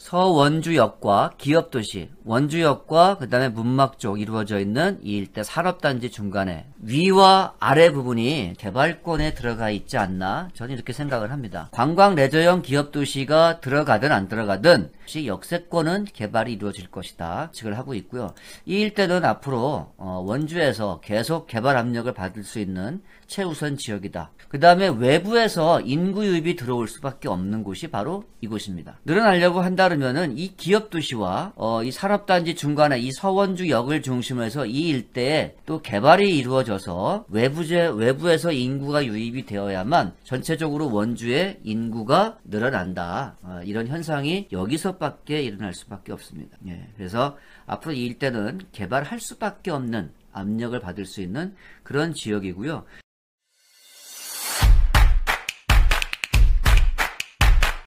서원주역과 기업도시, 원주역과 그 다음에 문막 쪽 이루어져 있는 이 일대 산업단지 중간에 위와 아래 부분이 개발권에 들어가 있지 않나 저는 이렇게 생각을 합니다. 관광 레저형 기업도시가 들어가든 안 들어가든 역시 역세권은 개발이 이루어질 것이다 측을 하고 있고요. 이 일대는 앞으로 어, 원주에서 계속 개발 압력을 받을 수 있는 최우선 지역이다. 그 다음에 외부에서 인구 유입이 들어올 수밖에 없는 곳이 바로 이곳입니다. 늘어나려고 한다 따르면은 이 기업 도시와 어, 이 산업단지 중간에 이 서원주 역을 중심으로 해서 이 일대에 또 개발이 이루어져서 외부제 외부에서 인구가 유입이 되어야만 전체적으로 원주의 인구가 늘어난다. 어, 이런 현상이 여기서밖에 일어날 수밖에 없습니다. 예, 그래서 앞으로 이 일대는 개발할 수밖에 없는 압력을 받을 수 있는 그런 지역이고요.